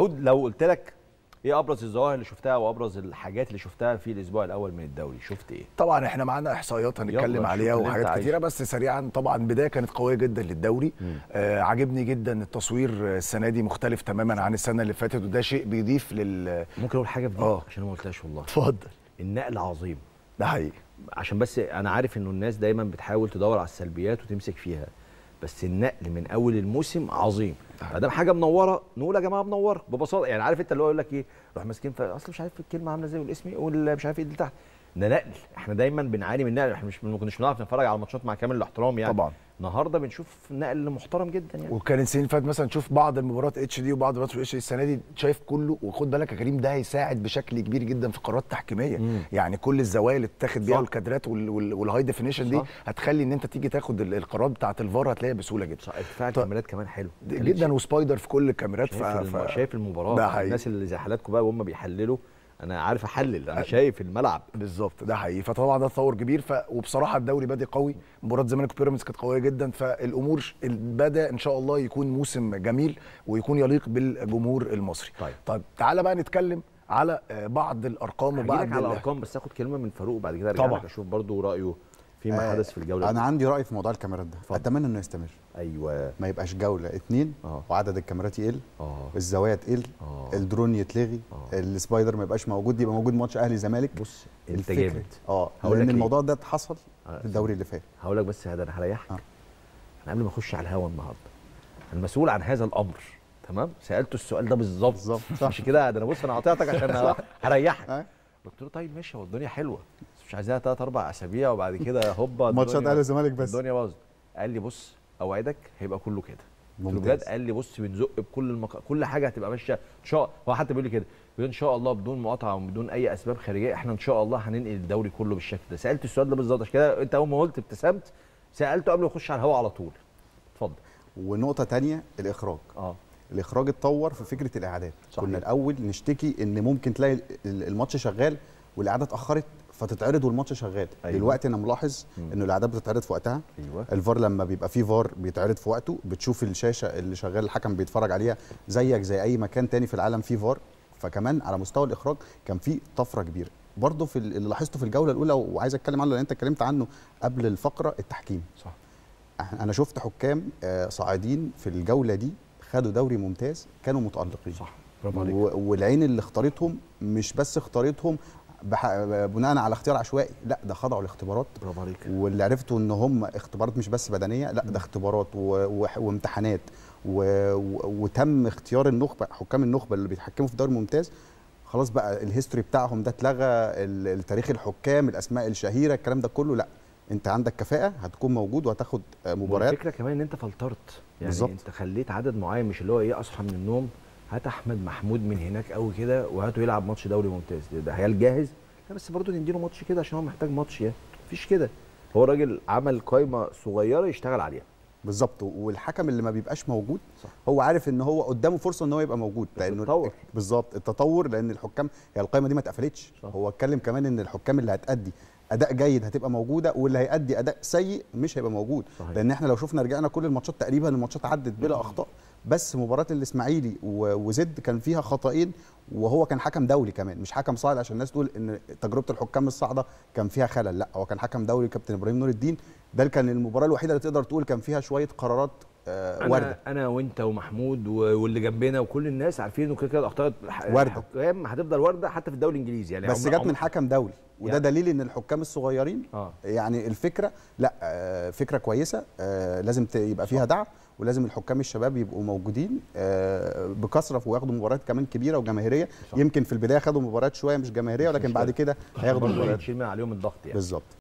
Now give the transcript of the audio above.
حود لو قلت لك ايه ابرز الظواهر اللي شفتها وابرز الحاجات اللي شفتها في الاسبوع الاول من الدوري شفت ايه طبعا احنا معانا احصائيات هنتكلم عليها وحاجات كتيره بس سريعا طبعا بدايه كانت قويه جدا للدوري آه عجبني جدا التصوير آه، السنه دي مختلف تماما عن السنه اللي فاتت وده شيء بيضيف لل ممكن اقول حاجه في دي آه. عشان ما قلتهاش والله اتفضل النقل عظيم ده حقيقي عشان بس انا عارف انه الناس دايما بتحاول تدور على السلبيات وتمسك فيها بس النقل من اول الموسم عظيم ده حاجه منوره نقول يا جماعه منوره ببساطه يعني عارف انت اللي هو يقول لك ايه روح ماسكين اصل مش عارف الكلمه عامله ازاي والاسم ايه، والمش عارف ايه اللي تحت ده نقل احنا دايما بنعاني من نقل احنا مش ما كناش بنعرف نتفرج على الماتشات مع كامل الاحترام يعني طبعا النهارده بنشوف نقل محترم جدا يعني وكان السنين اللي فاتت مثلا تشوف بعض المباريات اتش دي وبعض المباريات اتش دي السنه دي شايف كله وخد بالك يا كريم ده هيساعد بشكل كبير جدا في القرارات التحكيميه مم. يعني كل الزوايا اللي اتاخد بيها والكادرات والهاي ديفينيشن دي هتخلي ان انت تيجي تاخد القرارات بتاعت الفار هتلاقيها بسهوله جدا صح ارتفاع الكاميرات كمان حلو جدا جدا وسبايدر في كل الكاميرات شايف, ف... ف... شايف المباراه ده حقيقي. الناس اللي زي حالاتكم بقى وهم بيحللوا انا عارف احلل انا شايف الملعب بالظبط ده حقيقي فطبعا ده تطور كبير ف... وبصراحه الدوري بادئ قوي مباراه الزمالك وبيراميدز كانت قويه جدا فالامور بدا ان شاء الله يكون موسم جميل ويكون يليق بالجمهور المصري طيب, طيب تعالى بقى نتكلم على آه، بعض الارقام وبعض على الارقام بس اخد كلمه من فاروق بعد كده ارجع طبعا اشوف برضو رايه فيما آه حدث في الجوله انا عندي راي في موضوع الكاميرات ده فضل. اتمنى انه يستمر ايوه ما يبقاش جوله اثنين آه. وعدد الكاميرات يقل أوه. الزوايا تقل أوه. الدرون يتلغي أوه. السبايدر ما يبقاش موجود يبقى موجود ماتش اهلي زمالك بص انت جامد اه لان الموضوع ده اتحصل آه. في الدوري اللي فات هقول لك بس انا هريحك آه. انا قبل ما اخش على الهوا النهارده المسؤول عن هذا الامر تمام سالته السؤال ده بالظبط مش كده انا بص انا قاطعتك عشان هريحك آه. قلت له طيب ماشي هو الدنيا حلوه مش عايزينها ثلاث اربع اسابيع وبعد كده هوبا ماتشات اهلي والزمالك بس الدنيا باظت قال لي بص اوعدك هيبقى كله كده بجد قال لي بص بنزق بكل المك... كل حاجه هتبقى ماشيه ان شاء هو حتى بيقول لي كده بيقول ان شاء الله بدون مقاطعه وبدون اي اسباب خارجيه احنا ان شاء الله هننقل الدوري كله بالشكل ده سالت السؤال ده بالظبط عشان كده انت اول ما قلت ابتسمت سالته قبل ما اخش على الهواء على طول اتفضل ونقطه ثانيه الاخراج اه الاخراج اتطور في فكره الاعادات صحيح. كنا الاول نشتكي ان ممكن تلاقي الماتش شغال والاعاده اتاخرت فتتعرض والماتش شغال أيوة. دلوقتي انا ملاحظ ان الاعداد بتتعرض في وقتها أيوة. الفار لما بيبقى فيه فار بيتعرض في وقته بتشوف الشاشه اللي شغال الحكم بيتفرج عليها زيك زي اي مكان تاني في العالم فيه فار فكمان على مستوى الاخراج كان في طفره كبيره برضه في اللي لاحظته في الجوله الاولى وعايز اتكلم عنه لان انت اتكلمت عنه قبل الفقره التحكيم صح انا شفت حكام آه، صاعدين في الجوله دي خدوا دوري ممتاز كانوا متالقين صح برافو عليك والعين اللي اختارتهم مش بس اختارتهم بناء على اختيار عشوائي لا ده خضعوا لاختبارات برافو عليك واللي عرفته ان هم اختبارات مش بس بدنيه لا ده اختبارات و... وامتحانات و... و... وتم اختيار النخبه حكام النخبه اللي بيتحكموا في الدوري الممتاز خلاص بقى الهيستوري بتاعهم ده اتلغى التاريخ الحكام الاسماء الشهيره الكلام ده كله لا انت عندك كفاءه هتكون موجود وهتاخد مباريات الفكره كمان ان انت فلترت يعني بالزبط. انت خليت عدد معين مش اللي هو ايه اصحى من النوم هات احمد محمود من هناك قوي كده وهاته يلعب ماتش دوري ممتاز ده عيال جاهز لا بس برضه نديله ماتش كده عشان هو محتاج ماتش يعني مفيش كده هو راجل عمل قايمه صغيره يشتغل عليها بالظبط والحكم اللي ما بيبقاش موجود صح. هو عارف ان هو قدامه فرصه ان هو يبقى موجود لانه بالظبط التطور لان الحكام هي القائمه دي ما اتقفلتش هو اتكلم كمان ان الحكام اللي هتأدي اداء جيد هتبقى موجوده واللي هيأدي اداء سيء مش هيبقى موجود صحيح. لان احنا لو شفنا رجعنا كل الماتشات تقريبا الماتشات عدت بلا اخطاء بس مباراه الاسماعيلي وزد كان فيها خطأين وهو كان حكم دولي كمان مش حكم صاعد عشان الناس تقول ان تجربه الحكام الصاعده كان فيها خلل لا هو كان حكم دولي كابتن ابراهيم نور الدين ده كان المباراه الوحيده اللي تقدر تقول كان فيها شويه قرارات آه، ورده أنا, انا وانت ومحمود واللي جنبنا وكل الناس عارفين انه كده كده الاخطاء ورده هتفضل ورده حتى في الدوري الانجليزي يعني بس جت من حكم دولي وده يعني. دليل ان الحكام الصغيرين آه. يعني الفكره لا آه، فكره كويسه آه، لازم يبقى فيها دعم ولازم الحكام الشباب يبقوا موجودين بكثره وياخدوا مباريات كمان كبيره وجماهيريه يمكن في البدايه خدوا مباريات شويه مش جماهيريه ولكن بعد كده هياخدوا مباريات يشيل من عليهم الضغط يعني بالظبط